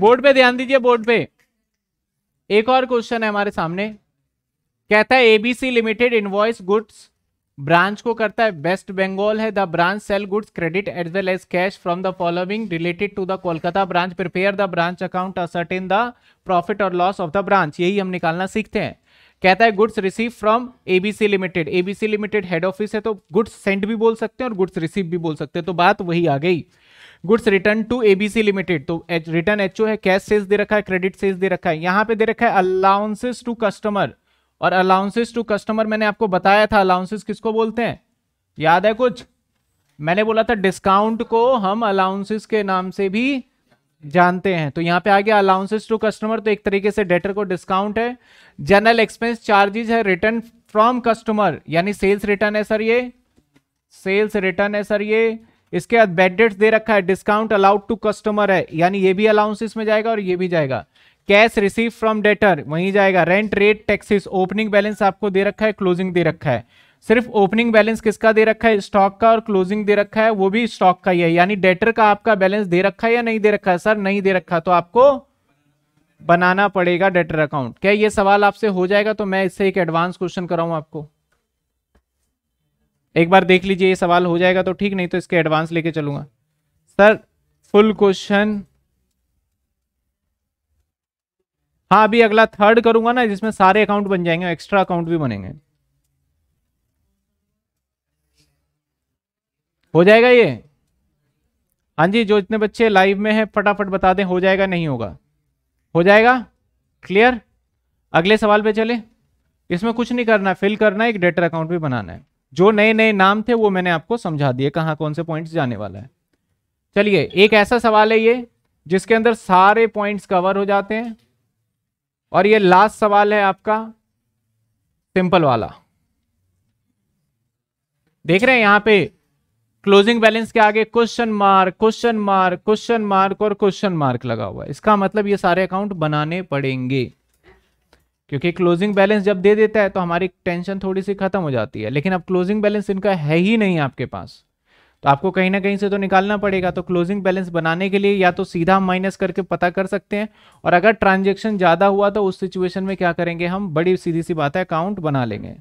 board पे ध्यान दीजिए बोर्ड पे एक और क्वेश्चन है हमारे सामने कहता है ABC limited invoice goods branch को करता है वेस्ट बंगाल है the branch sale goods credit as well as cash from the following related to the Kolkata branch prepare the branch account ascertain the profit और लॉस ऑफ द ब्रांच यही हम निकालना सीखते हैं कहता है goods receive from ABC limited ABC limited head office है तो गुड्स सेंड भी बोल सकते हैं और गुड्स रिसीव भी बोल सकते हैं तो बात वही आ गई goods return to ABC limited तो रिटर्न एच है कैश सेल्स दे रखा है क्रेडिट सेल्स दे रखा है यहाँ पे दे रखा है अलाउंसेस टू कस्टमर और अलाउंसेस टू कस्टमर मैंने आपको बताया था अलाउंसेस किसको बोलते हैं याद है कुछ मैंने बोला था डिस्काउंट को हम अलाउंसेस के नाम से भी जानते हैं तो यहाँ पे आ गया अलाउंसेस टू कस्टमर तो एक तरीके से डेटर को डिस्काउंट है जनरल एक्सपेंस चार्जेज है रिटर्न फ्रॉम कस्टमर यानी सेल्स रिटर्न है सर ये सेल्स रिटर्न है सर ये इसके बाद बेड डेट्स दे रखा है डिस्काउंट अलाउड टू कस्टमर है यानी ये भी अलाउंस में जाएगा और ये भी जाएगा कैश रिसीव फ्रॉम डेटर वहीं जाएगा rent rate taxes opening balance आपको दे रखा है क्लोजिंग दे रखा है सिर्फ ओपनिंग बैलेंस किसका दे रखा है स्टॉक का और क्लोजिंग दे रखा है वो भी स्टॉक का ही है यानी डेटर का आपका बैलेंस दे रखा है या नहीं दे रखा है सर नहीं दे रखा तो आपको बनाना पड़ेगा डेटर अकाउंट क्या ये सवाल आपसे हो जाएगा तो मैं इससे एक एडवांस क्वेश्चन कराऊं आपको एक बार देख लीजिए ये सवाल हो जाएगा तो ठीक नहीं तो इसके एडवांस लेके चलूंगा सर फुल क्वेश्चन हाँ अभी अगला थर्ड करूंगा ना जिसमें सारे अकाउंट बन जाएंगे एक्स्ट्रा अकाउंट भी बनेंगे हो जाएगा ये हाँ जी जो इतने बच्चे लाइव में हैं फटाफट बता दें हो जाएगा नहीं होगा हो जाएगा क्लियर अगले सवाल पे चले इसमें कुछ नहीं करना फिल करना है एक डेटर अकाउंट भी बनाना है जो नए नए नाम थे वो मैंने आपको समझा दिए कहाँ कौन से पॉइंट्स जाने वाला है चलिए एक ऐसा सवाल है ये जिसके अंदर सारे पॉइंट्स कवर हो जाते हैं और ये लास्ट सवाल है आपका सिंपल वाला देख रहे हैं यहाँ पे क्लोजिंग बैलेंस के आगे question mark question mark question mark और क्वेश्चन मार्क लगा हुआ है इसका मतलब ये सारे अकाउंट बनाने पड़ेंगे क्योंकि क्लोजिंग बैलेंस जब दे देता है तो हमारी टेंशन थोड़ी सी खत्म हो जाती है लेकिन अब क्लोजिंग बैलेंस इनका है ही नहीं आपके पास तो आपको कहीं ना कहीं से तो निकालना पड़ेगा तो क्लोजिंग बैलेंस बनाने के लिए या तो सीधा माइनस करके पता कर सकते हैं और अगर ट्रांजेक्शन ज़्यादा हुआ तो उस सिचुएशन में क्या करेंगे हम बड़ी सीधी सी बात है अकाउंट बना लेंगे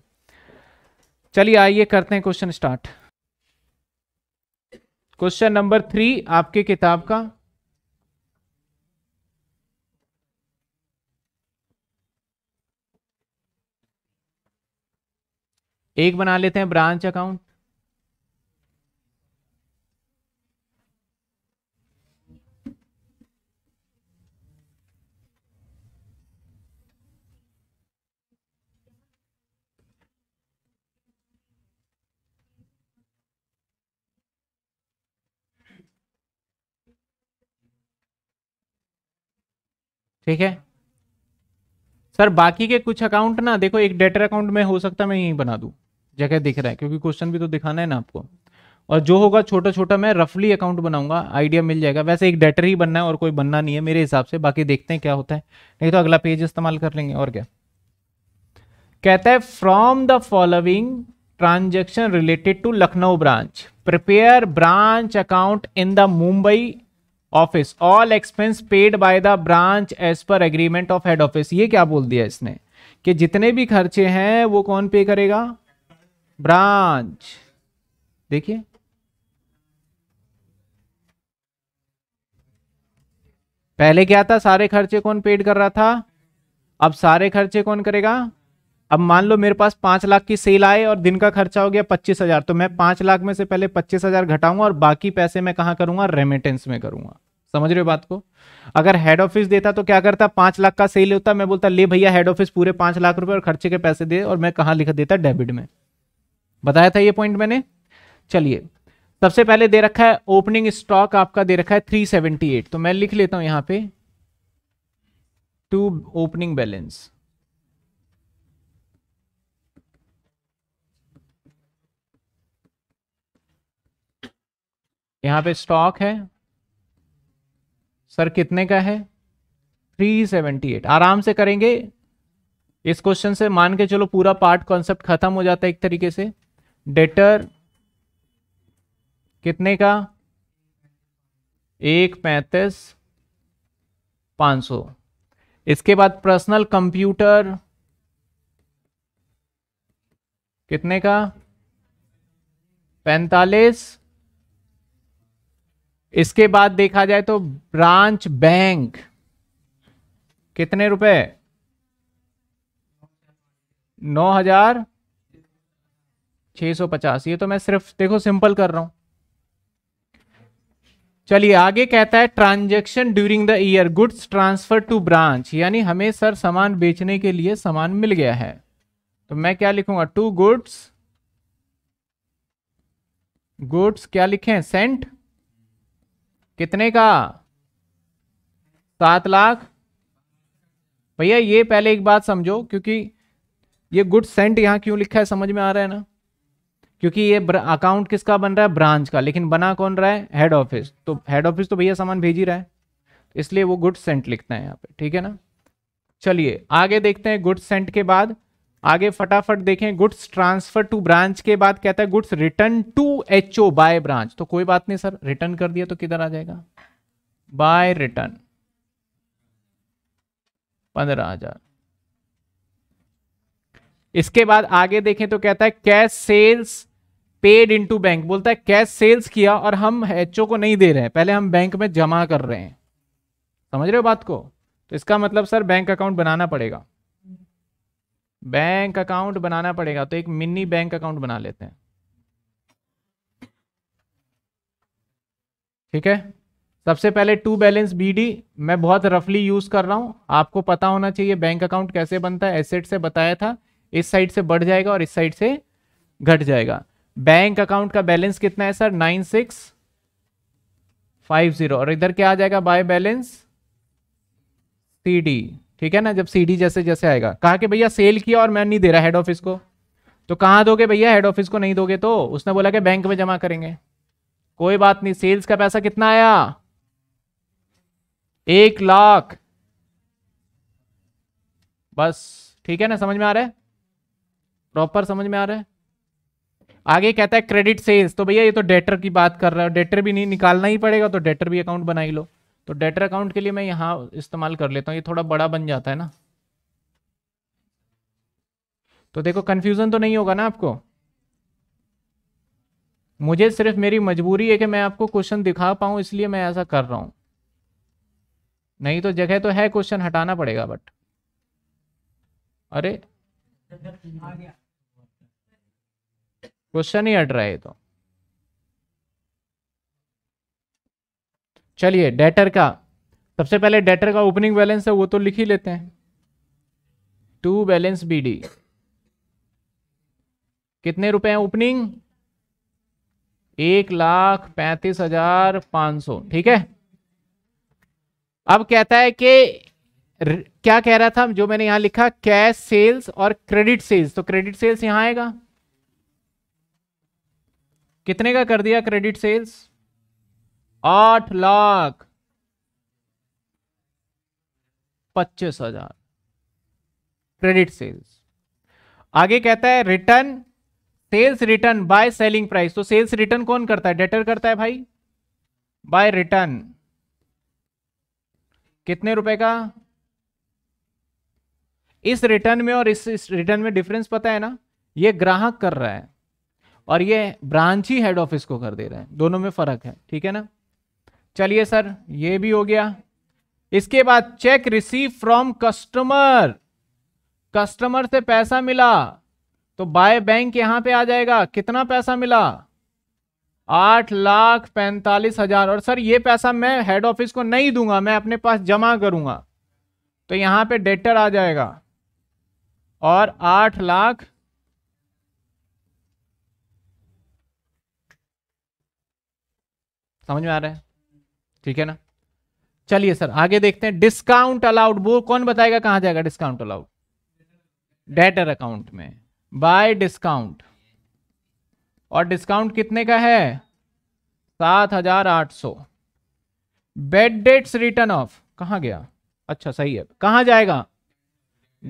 चलिए आइए करते हैं question start question number three आपके किताब का एक बना लेते हैं ब्रांच अकाउंट ठीक है सर बाकी के कुछ अकाउंट ना देखो एक डेटर अकाउंट में हो सकता है मैं यहीं बना दूं जगह दिख रहा है क्योंकि क्वेश्चन भी तो दिखाना है ना आपको और जो होगा छोटा छोटा मैं रफली अकाउंट बनाऊंगा आइडिया मिल जाएगा वैसे एक डेटर ही बनना है और कोई बनना नहीं है मेरे हिसाब से बाकी देखते हैं क्या होता है नहीं तो अगला पेज इस्तेमाल कर लेंगे और क्या कहता है from the following transaction related to Lucknow branch prepare branch account in the Mumbai office all expense paid by the branch as per agreement of head office ये क्या बोल दिया इसने कि जितने भी खर्चे हैं वो कौन पे करेगा ब्रांच देखिए पहले क्या था सारे खर्चे कौन पेड कर रहा था अब सारे खर्चे कौन करेगा अब मान लो मेरे पास पांच लाख की सेल आए और दिन का खर्चा हो गया पच्चीस हजार तो मैं पांच लाख में से पहले पच्चीस हजार घटाऊंगा और बाकी पैसे मैं कहा करूंगा रेमिटेंस में करूंगा समझ रहे हो बात को अगर हेड ऑफिस देता तो क्या करता पांच लाख का सेल होता मैं बोलता ले भैया हेड ऑफिस पूरे पांच लाख रुपए और खर्चे के पैसे दे और मैं कहा लिख देता डेबिट में बताया था ये पॉइंट मैंने चलिए सबसे पहले दे रखा है ओपनिंग स्टॉक आपका दे रखा है 378 तो मैं लिख लेता हूं यहां पे टू ओपनिंग बैलेंस यहां पे स्टॉक है सर कितने का है 378 आराम से करेंगे इस क्वेश्चन से मान के चलो पूरा पार्ट कॉन्सेप्ट खत्म हो जाता है एक तरीके से डेटर कितने का एक पैंतीस पांच सौ इसके बाद पर्सनल कंप्यूटर कितने का पैंतालीस इसके बाद देखा जाए तो ब्रांच बैंक कितने रुपए नौ हजार 650 सौ पचास ये तो मैं सिर्फ देखो सिंपल कर रहा हूं चलिए आगे कहता है transaction during the year goods transfer to branch यानी हमें सर सामान बेचने के लिए सामान मिल गया है तो मैं क्या लिखूंगा टू गुड्स गुड्स क्या हैं सेंट कितने का सात लाख भैया ये पहले एक बात समझो क्योंकि ये गुड्स सेंट यहां क्यों लिखा है समझ में आ रहा है ना क्योंकि ये अकाउंट किसका बन रहा है ब्रांच का लेकिन बना कौन रहा है हेड ऑफिस तो हेड ऑफिस तो भैया सामान भेज ही रहा है इसलिए वो गुड सेंट लिखता है यहाँ पे ठीक है ना चलिए आगे देखते हैं गुड्स सेंट के बाद आगे फटाफट देखें गुड्स ट्रांसफर टू ब्रांच के बाद कहता है goods return to H O by branch तो कोई बात नहीं सर रिटर्न कर दिया तो किधर आ जाएगा बाय रिटर्न पंद्रह हजार इसके बाद आगे देखें तो कहता है cash sales paid into bank बोलता है कैश सेल्स किया और हम एच को नहीं दे रहे हैं पहले हम बैंक में जमा कर रहे हैं समझ रहे हो बात को तो इसका मतलब सर बैंक अकाउंट बनाना पड़ेगा बैंक अकाउंट बनाना पड़ेगा तो एक मिनी बैंक अकाउंट बना लेते हैं ठीक है सबसे पहले टू बैलेंस बीडी मैं बहुत रफली यूज कर रहा हूं आपको पता होना चाहिए बैंक अकाउंट कैसे बनता है एसेट से बताया था इस साइड से बढ़ जाएगा और इस साइड से घट जाएगा बैंक अकाउंट का बैलेंस कितना है sir nine six five zero और इधर क्या आ जाएगा बाय बैलेंस सी डी ठीक है ना जब सी डी जैसे जैसे आएगा कहा कि भैया सेल किया और मैं नहीं दे रहा हेड ऑफिस को तो कहां दोगे भैया हेड ऑफिस को नहीं दोगे तो उसने बोला कि बैंक में जमा करेंगे कोई बात नहीं सेल्स का पैसा कितना आया एक लाख बस ठीक है ना समझ में आ रहा है प्रॉपर समझ में आ रहा है आगे कहता है क्रेडिट सेल्स तो भैया ये तो डेटर की बात कर रहा है डेटर भी नहीं निकालना ही पड़ेगा तो डेटर भी अकाउंट बनाई लो तो डेटर अकाउंट के लिए मैं यहाँ इस्तेमाल कर लेता हूँ ये थोड़ा बड़ा बन जाता है ना तो देखो कन्फ्यूज़न तो नहीं होगा ना आपको मुझे सिर्फ मेरी मजबूरी है कि मैं आपको क्वेश्चन दिखा पाऊँ इसलिए मैं ऐसा कर रहा हूँ नहीं तो जगह तो है क्वेश्चन हटाना पड़ेगा बट अरे क्वेश्चन ही हट रहा है तो चलिए डेटर का सबसे पहले डेटर का ओपनिंग बैलेंस है वो तो लिख ही लेते हैं टू बैलेंस बीडी कितने रुपए हैं ओपनिंग एक लाख पैंतीस हजार पांच सौ ठीक है अब कहता है कि क्या कह रहा था जो मैंने यहां लिखा कैश सेल्स और क्रेडिट सेल्स तो क्रेडिट सेल्स यहां आएगा कितने का कर दिया क्रेडिट सेल्स आठ लाख पच्चीस हजार क्रेडिट सेल्स आगे कहता है return sales return by selling price तो सेल्स रिटर्न कौन करता है डेटर करता है भाई बाय रिटर्न कितने रुपए का इस रिटर्न में और इस, इस रिटर्न में डिफरेंस पता है ना ये ग्राहक कर रहा है और ये ब्रांच ही हेड ऑफिस को कर दे रहे हैं दोनों में फ़र्क है ठीक है ना चलिए सर ये भी हो गया इसके बाद cheque receive from customer customer से पैसा मिला तो बाय बैंक यहां पे आ जाएगा कितना पैसा मिला आठ लाख पैंतालीस हजार और सर ये पैसा मैं हेड ऑफिस को नहीं दूंगा मैं अपने पास जमा करूंगा तो यहां पे डेटर आ जाएगा और आठ लाख समझ में आ रहा है ठीक है ना चलिए सर आगे देखते हैं डिस्काउंट अलाउड वो कौन बताएगा कहां जाएगा डिस्काउंट अलाउड डेटर अकाउंट में बाय डिस्काउंट और डिस्काउंट कितने का है सात हजार आठ सौ बेड डेट्स रिटर्न ऑफ कहा गया अच्छा सही है कहा जाएगा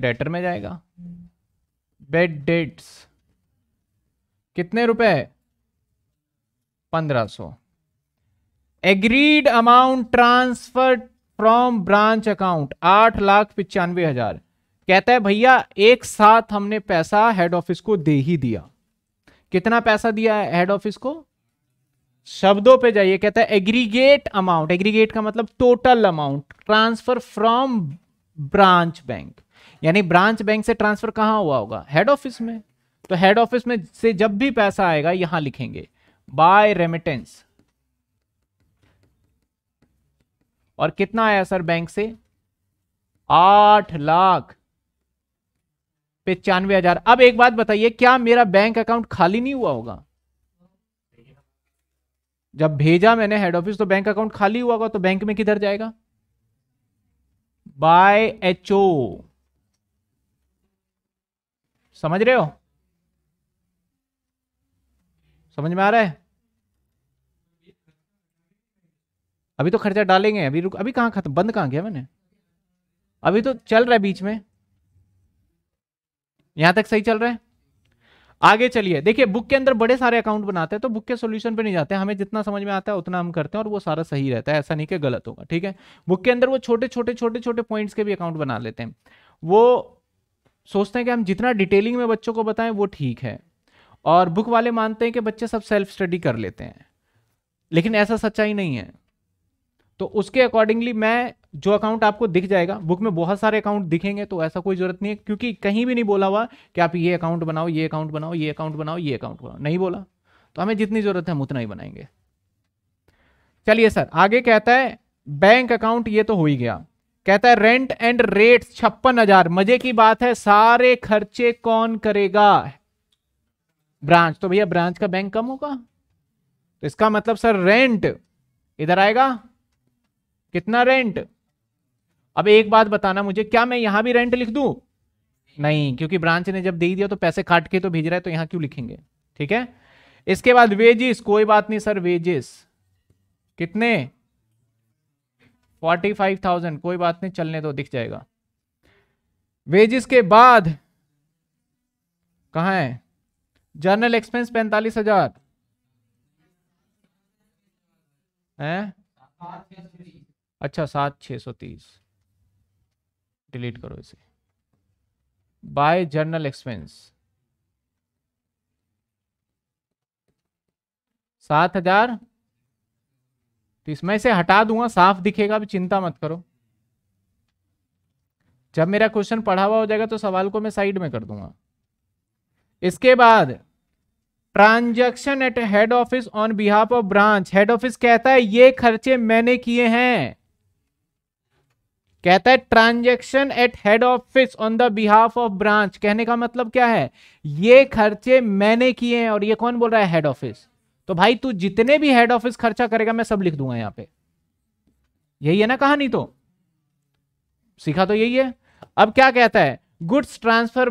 डेटर में जाएगा बेड डेट्स कितने रुपए पंद्रह सौ agreed amount transfer from branch account आठ लाख पिचानवे हजार कहता है भैया एक साथ हमने पैसा हेड ऑफिस को दे ही दिया कितना पैसा दिया है हेड ऑफिस को शब्दों पे जाइए कहता है एग्रीगेट अमाउंट एग्रीगेट का मतलब total amount transfer from branch bank यानी ब्रांच बैंक से ट्रांसफर कहां हुआ होगा हेड ऑफिस में तो हेड ऑफिस में से जब भी पैसा आएगा यहां लिखेंगे बाय रेमिटेंस और कितना आया सर बैंक से आठ लाख पचानवे हजार अब एक बात बताइए क्या मेरा बैंक अकाउंट खाली नहीं हुआ होगा जब भेजा मैंने हेड ऑफिस तो बैंक अकाउंट खाली हुआ होगा तो बैंक में किधर जाएगा बाय एचओ समझ रहे हो समझ में आ रहा है अभी तो खर्चा डालेंगे अभी रुक अभी कहाँ खत्म बंद कहाँ गया मैंने अभी तो चल रहा है बीच में यहां तक सही चल रहा है आगे चलिए देखिए बुक के अंदर बड़े सारे अकाउंट बनाते हैं तो बुक के सोल्यूशन पे नहीं जाते हमें जितना समझ में आता है उतना हम करते हैं और वो सारा सही रहता है ऐसा नहीं कि गलत होगा ठीक है बुक के अंदर वो छोटे छोटे छोटे छोटे पॉइंट्स के भी अकाउंट बना लेते हैं वो सोचते हैं कि हम जितना डिटेलिंग में बच्चों को बताएं वो ठीक है और बुक वाले मानते हैं कि बच्चे सब सेल्फ स्टडी कर लेते हैं लेकिन ऐसा सच्चाई नहीं है तो उसके अकॉर्डिंगली मैं जो अकाउंट आपको दिख जाएगा बुक में बहुत सारे अकाउंट दिखेंगे तो ऐसा कोई जरूरत नहीं है क्योंकि कहीं भी नहीं बोला हुआ कि आप ये अकाउंट बनाओ ये अकाउंट बनाओ ये अकाउंट बनाओ ये अकाउंट बनाओ नहीं बोला तो हमें जितनी ज़रूरत है हम उतना ही बनाएंगे चलिए सर आगे कहता है बैंक अकाउंट ये तो हो ही गया कहता है रेंट एंड रेट छप्पन हजार मजे की बात है सारे खर्चे कौन करेगा ब्रांच तो भैया ब्रांच का बैंक कम होगा तो इसका मतलब सर रेंट इधर आएगा कितना रेंट अब एक बात बताना मुझे क्या मैं यहां भी रेंट लिख दू नहीं क्योंकि ब्रांच ने जब दे दिया तो पैसे काट के तो भेज रहा है तो यहां क्यों लिखेंगे ठीक है इसके बाद वेजिस कोई बात नहीं सर वेजिस कितने फोर्टी फाइव थाउजेंड कोई बात नहीं चलने तो दिख जाएगा वेजिस के बाद कहा है जर्नल एक्सपेंस पैंतालीस हजार अच्छा सात छः सौ तीस डिलीट करो इसे बाय जर्नल एक्सपेंस सात हजार तीस तो मैं इसे हटा दूंगा साफ दिखेगा भी चिंता मत करो जब मेरा क्वेश्चन पढ़ा हुआ हो जाएगा तो सवाल को मैं साइड में कर दूंगा इसके बाद transaction at head office on behalf of branch head office कहता है ये खर्चे मैंने किए हैं कहता है transaction at head office on the behalf of branch कहने का मतलब क्या है ये खर्चे मैंने किए हैं और ये कौन बोल रहा है हेड ऑफिस तो भाई तू जितने भी हेड ऑफिस खर्चा करेगा मैं सब लिख दूंगा यहां पे यही है ना कहानी तो सीखा तो यही है अब क्या कहता है goods transfer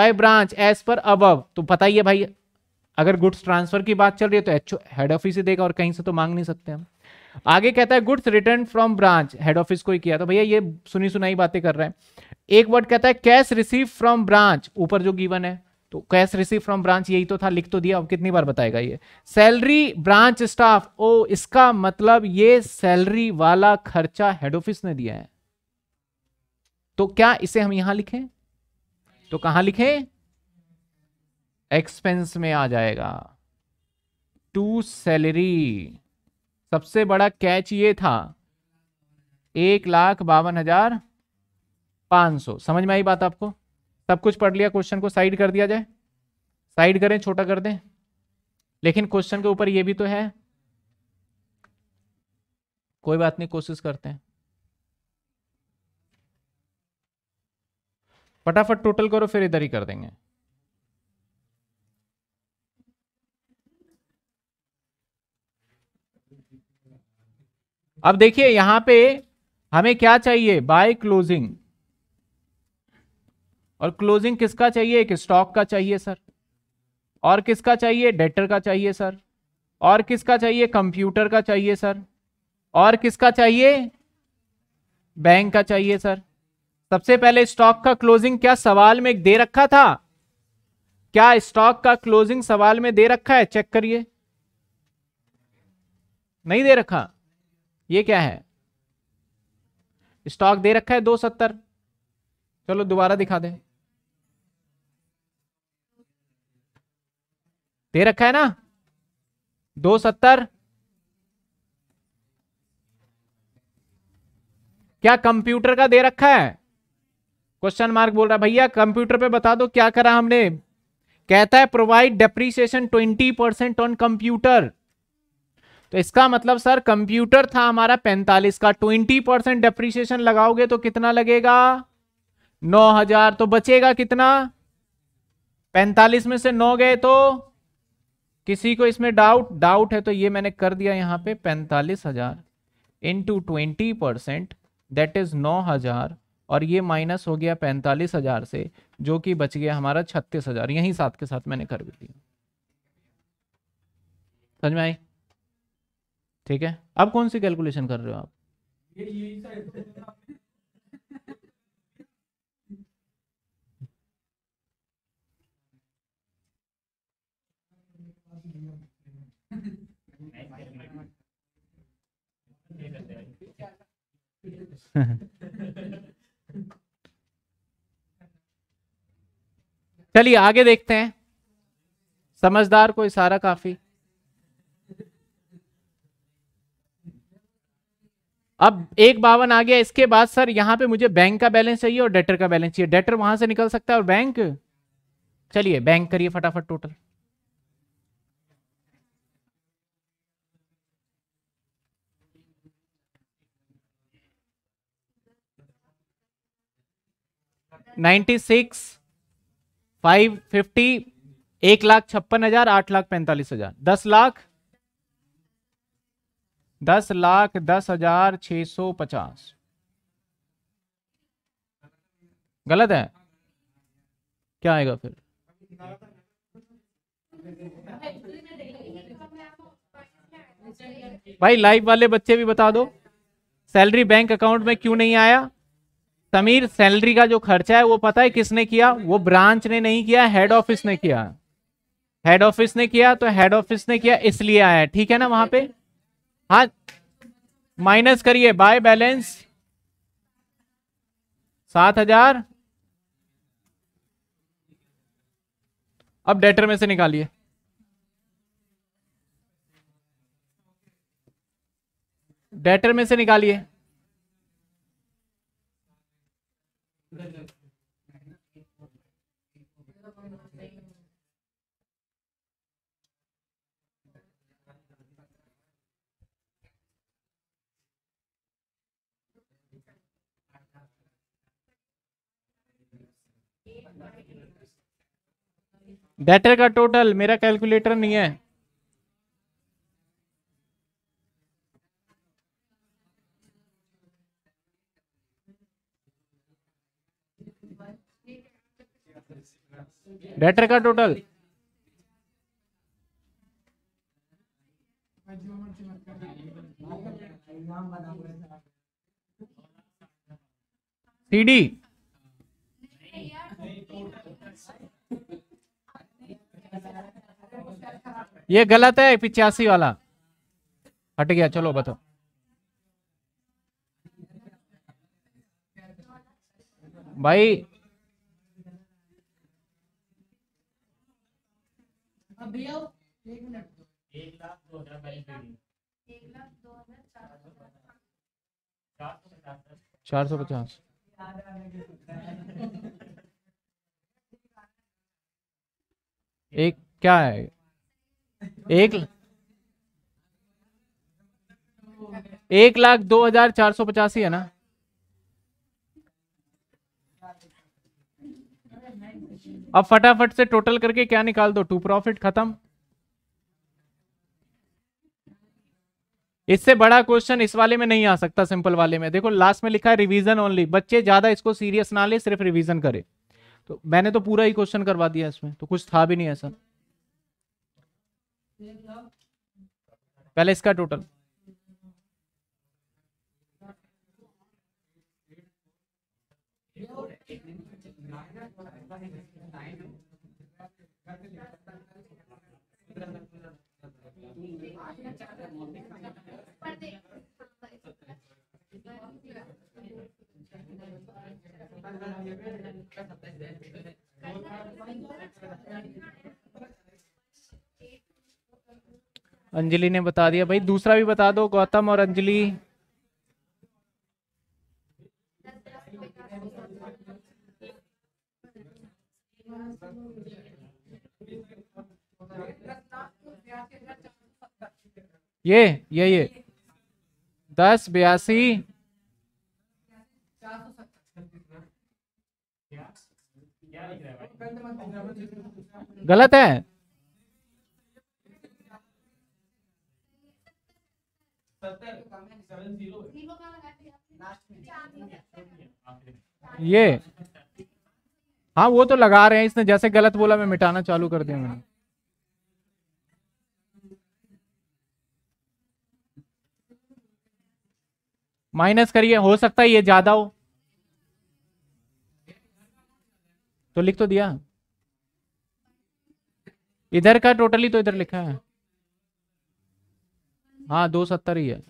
by branch as per अब तो पता ही है भाई अगर गुड्स ट्रांसफर की बात चल रही है तो हेड ऑफिस ही देगा और कहीं से तो मांग नहीं सकते हम आगे कहता है goods return from branch head office को ही किया तो भैया ये सुनी सुनाई बातें कर रहे हैं एक वर्ड कहता है कैश रिसीव फ्रॉम ब्रांच ऊपर जो गिवन है तो कैश रिसीव फ्रॉम ब्रांच यही तो था लिख तो दिया अब कितनी बार बताएगा ये सैलरी ब्रांच स्टाफ ओ इसका मतलब ये सैलरी वाला खर्चा हेड ऑफिस ने दिया है तो क्या इसे हम यहां लिखें तो कहां लिखें एक्सपेंस में आ जाएगा टू सैलरी सबसे बड़ा कैच ये था एक लाख बावन हजार पाँच सौ समझ में आई बात आपको सब कुछ पढ़ लिया क्वेश्चन को साइड कर दिया जाए साइड करें छोटा कर दें लेकिन क्वेश्चन के ऊपर ये भी तो है कोई बात नहीं कोशिश करते हैं फटाफट टोटल करो फिर इधर ही कर देंगे अब देखिए यहां पे हमें क्या चाहिए बाय क्लोजिंग और क्लोजिंग किसका चाहिए एक स्टॉक का चाहिए सर और किसका चाहिए डेटर का चाहिए सर और किसका चाहिए कंप्यूटर का चाहिए सर और किसका चाहिए बैंक का चाहिए सर सबसे पहले स्टॉक का क्लोजिंग क्या सवाल में दे रखा था क्या स्टॉक का क्लोजिंग सवाल में दे रखा है चेक करिए नहीं दे रखा ये क्या है स्टॉक दे रखा है दो सत्तर चलो दोबारा दिखा दे दे रखा है ना दो सत्तर क्या कंप्यूटर का दे रखा है क्वेश्चन मार्क बोल रहा है भैया कंप्यूटर पे बता दो क्या करा हमने कहता है provide depreciation twenty percent on computer तो इसका मतलब सर कंप्यूटर था हमारा पैंतालीस का ट्वेंटी परसेंट डेप्रीशिएशन लगाओगे तो कितना लगेगा नौ हजार तो बचेगा कितना पैंतालीस में से नौ गए तो किसी को इसमें डाउट डाउट है तो ये मैंने कर दिया यहां पे पैंतालीस हजार into twenty percent that is नौ हजार और ये माइनस हो गया पैंतालीस हजार से जो कि बच गया हमारा छत्तीस हजार यहीं साथ के साथ मैंने कर भी दिया समझ में आई ठीक है अब कौन सी कैलकुलेशन कर रहे हो आप चलिए आगे देखते हैं समझदार को इशारा काफी अब एक बावन आ गया इसके बाद सर यहाँ पे मुझे बैंक का बैलेंस चाहिए और डेटर का बैलेंस चाहिए डेटर वहां से निकल सकता है और बैंक चलिए बैंक करिए फटाफट total ninety six five fifty एक लाख छप्पन हजार आठ लाख पैंतालीस हजार दस लाख दस लाख दस हजार छ सौ पचास गलत है क्या आएगा फिर भाई लाइव वाले बच्चे भी बता दो सैलरी बैंक अकाउंट में क्यों नहीं आया समीर सैलरी का जो खर्चा है वो पता है किसने किया वो ब्रांच ने नहीं किया हेड ऑफिस ने किया हेड ऑफिस ने किया तो हेड ऑफिस ने किया इसलिए आया ठीक है ना वहां पे हाँ माइनस करिए बाय बैलेंस सात हजार अब डेटर में से निकालिए डेटर में से निकालिए डेटर का टोटल मेरा कैलकुलेटर नहीं है डेटर का टोटल सीडी ये गलत है पिचासी वाला हट गया चलो बताओ भाई चार सौ पचास एक क्या है एक एक लाख दो हजार चार सौ पचासी है ना अब फटाफट से टोटल करके क्या निकाल दो टू प्रॉफिट खत्म इससे बड़ा क्वेश्चन इस वाले में नहीं आ सकता सिंपल वाले में देखो लास्ट में लिखा है रिवीजन ओनली बच्चे ज्यादा इसको सीरियस ना ले सिर्फ रिवीजन करे तो मैंने तो पूरा ही क्वेश्चन करवा दिया इसमें तो कुछ था भी नहीं ऐसा पहले इसका टोटल अंजलि ने बता दिया भाई दूसरा भी बता दो गौतम और अंजलि ये ये ये दस बयासी गलत है ये हाँ वो तो लगा रहे हैं इसने जैसे गलत बोला मैं मिटाना चालू कर दिया मैंने माइनस करिए हो सकता है ये ज्यादा हो तो लिख तो दिया इधर का टोटली तो इधर लिखा है हाँ दो सत्तर ही है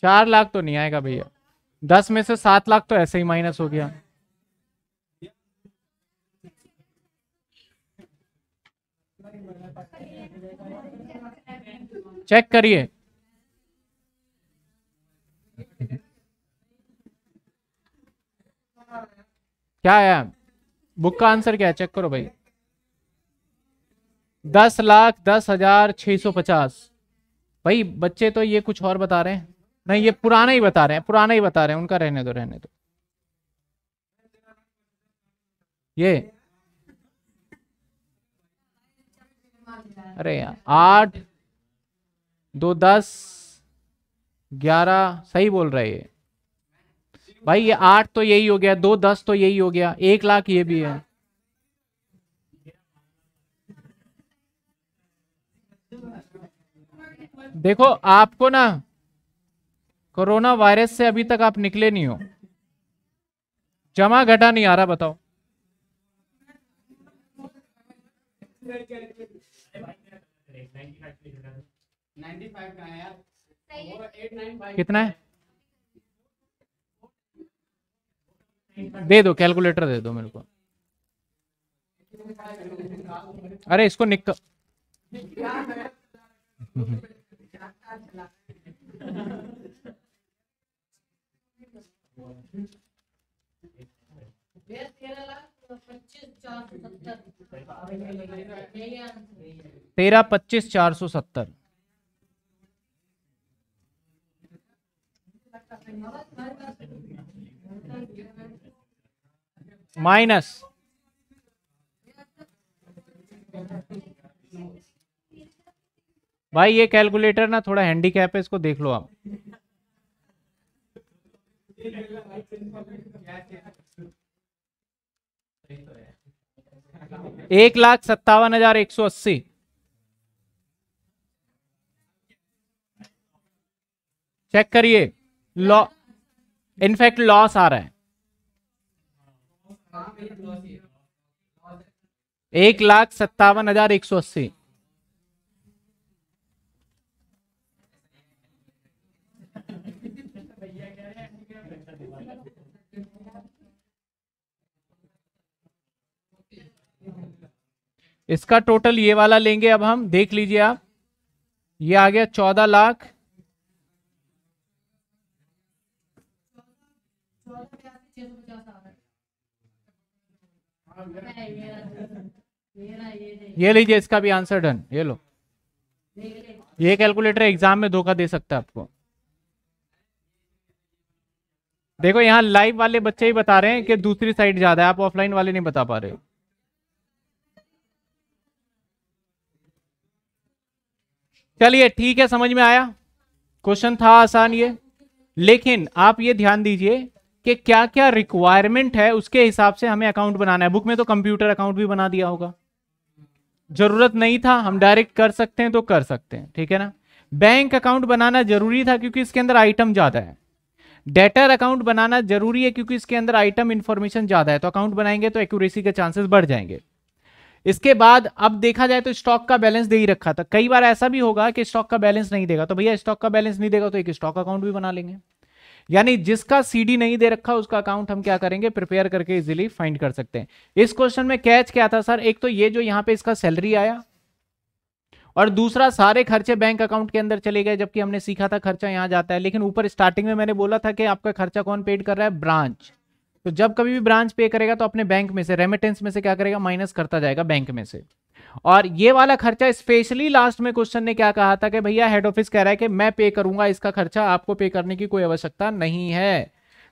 चार लाख तो नहीं आएगा भैया दस में से सात लाख तो ऐसे ही माइनस हो गया चेक करिए क्या है बुक का आंसर क्या है चेक करो भाई दस लाख दस हजार छह सौ पचास भाई बच्चे तो ये कुछ और बता रहे हैं नहीं ये पुराना ही बता रहे हैं पुराना ही बता रहे हैं उनका रहने दो रहने दो ये अरे यार आठ दो दस ग्यारह सही बोल रहे ये भाई ये आठ तो यही हो गया दो दस तो यही हो गया एक लाख ये भी है देखो आपको ना कोरोना वायरस से अभी तक आप निकले नहीं हो जमा घटा नहीं आ रहा बताओ कितना है दे दो कैलकुलेटर दे दो मेरे को अरे इसको निक तेरह पच्चीस चार सौ सत्तर पच्चीस चार सौ सत्तर माइनस भाई ये कैलकुलेटर ना थोड़ा हैंडीकैप है इसको देख लो आप एक लाख सत्तावन हजार एक सौ अस्सी चेक करिए लॉ इनफैक्ट लॉस आ रहा है एक लाख सत्तावन हजार एक सौ अस्सी इसका टोटल ये वाला लेंगे अब हम देख लीजिए आप ये आ गया चौदह लाख ये लीजिए इसका भी आंसर डन ये लो ये कैलकुलेटर एग्जाम में धोखा दे सकता है आपको देखो यहाँ लाइव वाले बच्चे ही बता रहे हैं कि दूसरी साइड ज्यादा है आप ऑफलाइन वाले नहीं बता पा रहे हो चलिए ठीक है समझ में आया क्वेश्चन था आसान ये लेकिन आप ये ध्यान दीजिए कि क्या क्या रिक्वायरमेंट है उसके हिसाब से हमें अकाउंट बनाना है बुक में तो कंप्यूटर अकाउंट भी बना दिया होगा जरूरत नहीं था हम डायरेक्ट कर सकते हैं तो कर सकते हैं ठीक है ना बैंक अकाउंट बनाना जरूरी था क्योंकि इसके अंदर आइटम ज्यादा है डेटर अकाउंट बनाना जरूरी है क्योंकि इसके अंदर आइटम इंफॉर्मेशन ज्यादा है तो अकाउंट बनाएंगे तो एक्यूरेसी के चांसेस बढ़ जाएंगे इसके बाद अब देखा जाए तो स्टॉक का बैलेंस दे ही रखा था कई बार ऐसा भी होगा कि स्टॉक का बैलेंस नहीं देगा तो भैया स्टॉक का बैलेंस नहीं देगा तो एक स्टॉक अकाउंट भी बना लेंगे यानी जिसका सीडी नहीं दे रखा उसका अकाउंट हम क्या करेंगे प्रिपेयर करके इजीली फाइंड कर सकते हैं इस क्वेश्चन में कैच क्या था सर एक तो ये जो यहाँ पे इसका सैलरी आया और दूसरा सारे खर्चे बैंक अकाउंट के अंदर चले गए जबकि हमने सीखा था खर्चा यहाँ जाता है लेकिन ऊपर स्टार्टिंग में मैंने बोला था कि आपका खर्चा कौन पेड कर रहा है ब्रांच तो जब कभी भी ब्रांच पे करेगा तो अपने बैंक में से रेमिटेंस में से क्या करेगा माइनस करता जाएगा बैंक में से और ये वाला खर्चा स्पेशली लास्ट में क्वेश्चन ने क्या कहा था कि भैया हेड ऑफिस कह रहा है कि मैं पे करूंगा इसका खर्चा आपको पे करने की कोई आवश्यकता नहीं है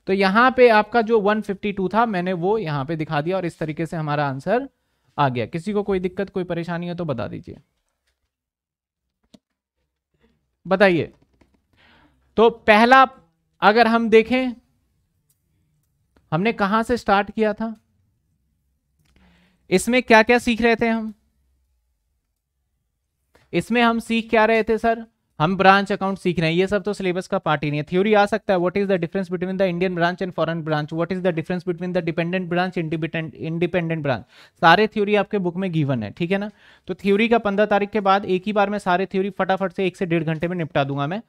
तो यहां पे आपका जो 152 था मैंने वो यहां पे दिखा दिया और इस तरीके से हमारा आंसर आ गया किसी को कोई दिक्कत कोई परेशानी है तो बता दीजिए बताइए तो पहला अगर हम देखें हमने कहाँ से स्टार्ट किया था इसमें क्या क्या सीख रहे थे हम इसमें हम सीख क्या रहे थे सर हम ब्रांच अकाउंट सीख रहे हैं ये सब तो सिलेबस का पार्ट ही नहीं है थ्योरी आ सकता है what is the difference between the Indian branch and foreign branch what is the difference between the dependent branch independent branch सारे थ्योरी आपके बुक में गिवन है ठीक है ना तो थ्योरी का पंद्रह तारीख के बाद एक ही बार में सारे थ्योरी फटाफट से एक से डेढ़ घंटे में निपटा दूंगा मैं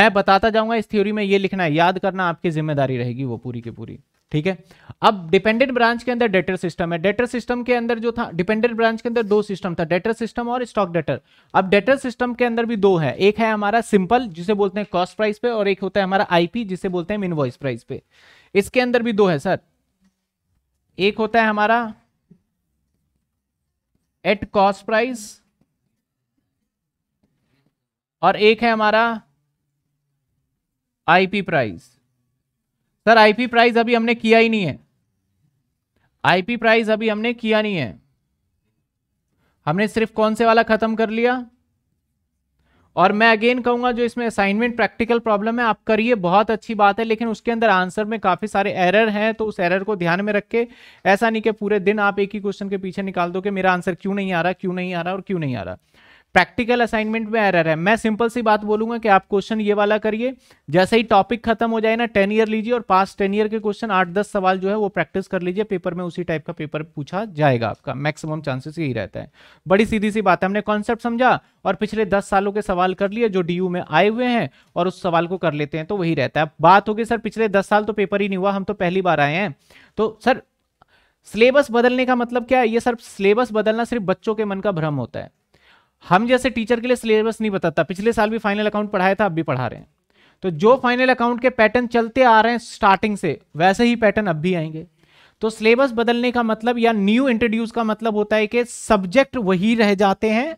मैं बताता जाऊंगा इस थ्योरी में ये लिखना है याद करना आपकी जिम्मेदारी रहेगी वो पूरी की पूरी ठीक है अब डिपेंडेंट ब्रांच के अंदर डेटर सिस्टम है डेटर सिस्टम के अंदर जो था डिपेंडेंट ब्रांच के अंदर दो सिस्टम था डेटर सिस्टम और स्टॉक डेटर अब डेटर सिस्टम के अंदर भी दो है एक है हमारा सिंपल जिसे बोलते हैं कॉस्ट प्राइस पे और एक होता है हमारा आईपी जिसे बोलते हैं मिनवॉइस प्राइस पे इसके अंदर भी दो है सर एक होता है हमारा एट कॉस्ट प्राइस और एक है हमारा IP price sir IP price अभी हमने किया ही नहीं है आईपी प्राइस अभी हमने किया नहीं है हमने सिर्फ कौन से वाला खत्म कर लिया और मैं अगेन कहूंगा जो इसमें असाइनमेंट प्रैक्टिकल प्रॉब्लम है आप करिए बहुत अच्छी बात है लेकिन उसके अंदर आंसर में काफ़ी सारे एरर हैं तो उस एरर को ध्यान में रख के ऐसा नहीं कि पूरे दिन आप एक ही क्वेश्चन के पीछे निकाल दो कि मेरा आंसर क्यों नहीं आ रहा क्यों नहीं आ रहा और क्यों नहीं आ रहा प्रैक्टिकल असाइनमेंट में एरर है मैं सिंपल सी बात बोलूंगा कि आप क्वेश्चन ये वाला करिए जैसे ही टॉपिक खत्म हो जाए ना टेन ईयर लीजिए और पास टेन ईयर के क्वेश्चन आठ दस सवाल जो है वो प्रैक्टिस कर लीजिए पेपर में उसी टाइप का पेपर पूछा जाएगा आपका मैक्सिमम चांसेस यही रहता है बड़ी सीधी सी बात है हमने कॉन्सेप्ट समझा और पिछले दस सालों के सवाल कर लिए जो डी में आए हुए हैं और उस सवाल को कर लेते हैं तो वही रहता है बात होगी सर पिछले दस साल तो पेपर ही नहीं हुआ हम तो पहली बार आए हैं तो सर सिलेबस बदलने का मतलब क्या है ये सर सिलेबस बदलना सिर्फ बच्चों के मन का भ्रम होता है हम जैसे टीचर के लिए सिलेबस नहीं बताता पिछले साल भी फाइनल अकाउंट पढ़ाया था अब भी पढ़ा रहे हैं तो जो फाइनल अकाउंट के पैटर्न चलते आ रहे हैं स्टार्टिंग से वैसे ही पैटर्न अब भी आएंगे तो सिलेबस बदलने का मतलब या न्यू इंट्रोड्यूस का मतलब होता है कि सब्जेक्ट वही रह जाते हैं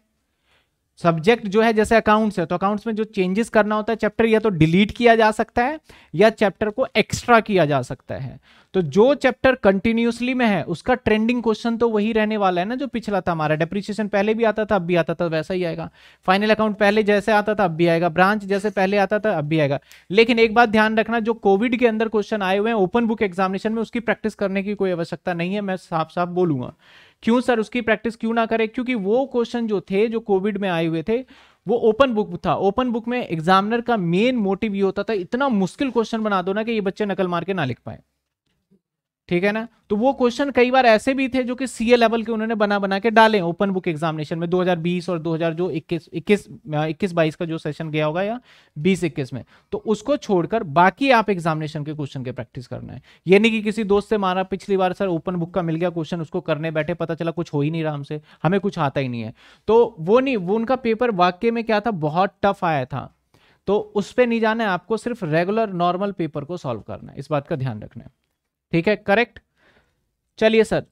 सब्जेक्ट जो है जैसे अकाउंट्स है तो अकाउंट्स में जो चेंजेस करना होता है चैप्टर या तो डिलीट किया जा सकता है या चैप्टर को एक्स्ट्रा किया जा सकता है तो जो चैप्टर कंटिन्यूसली में है उसका ट्रेंडिंग क्वेश्चन तो वही रहने वाला है ना जो पिछला था हमारा डेप्रिसिएशन पहले भी आता था अब भी आता था वैसा ही आएगा फाइनल अकाउंट पहले जैसे आता था अब भी आएगा ब्रांच जैसे पहले आता था अब भी आएगा लेकिन एक बात ध्यान रखना जो कोविड के अंदर क्वेश्चन आए हुए हैं ओपन बुक एग्जामिनेशन में उसकी प्रैक्टिस करने की कोई आवश्यकता नहीं है मैं साफ साफ बोलूंगा क्यों सर उसकी प्रैक्टिस क्यों ना करें क्योंकि वो क्वेश्चन जो थे जो कोविड में आए हुए थे वो ओपन बुक था ओपन बुक में एग्जामिनर का मेन मोटिव ये होता था इतना मुश्किल क्वेश्चन बना दो ना कि ये बच्चे नकल मार के ना लिख पाए ठीक है ना तो वो क्वेश्चन कई बार ऐसे भी थे जो कि सीए लेवल के उन्होंने बना बना के डाले ओपन बुक एग्जामिनेशन में 2020 और 2000 जो 21 21 इक्कीस बाईस का जो सेशन गया होगा या बीस इक्कीस में तो उसको छोड़कर बाकी आप एग्जामिनेशन के क्वेश्चन के प्रैक्टिस करना है ये नहीं कि किसी दोस्त से मारा पिछली बार सर ओपन बुक का मिल गया क्वेश्चन उसको करने बैठे पता चला कुछ हो ही नहीं रहा हमसे हमें कुछ आता ही नहीं है तो वो नहीं वो उनका पेपर वाक्य में क्या था बहुत टफ आया था तो उस पर नहीं जाना है आपको सिर्फ रेगुलर नॉर्मल पेपर को सॉल्व करना है इस बात का ध्यान रखना है ठीक है करेक्ट चलिए सर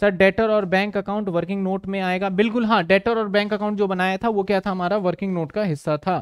सर डेटर और बैंक अकाउंट वर्किंग नोट में आएगा बिल्कुल हाँ डेटर और बैंक अकाउंट जो बनाया था वो क्या था हमारा वर्किंग नोट का हिस्सा था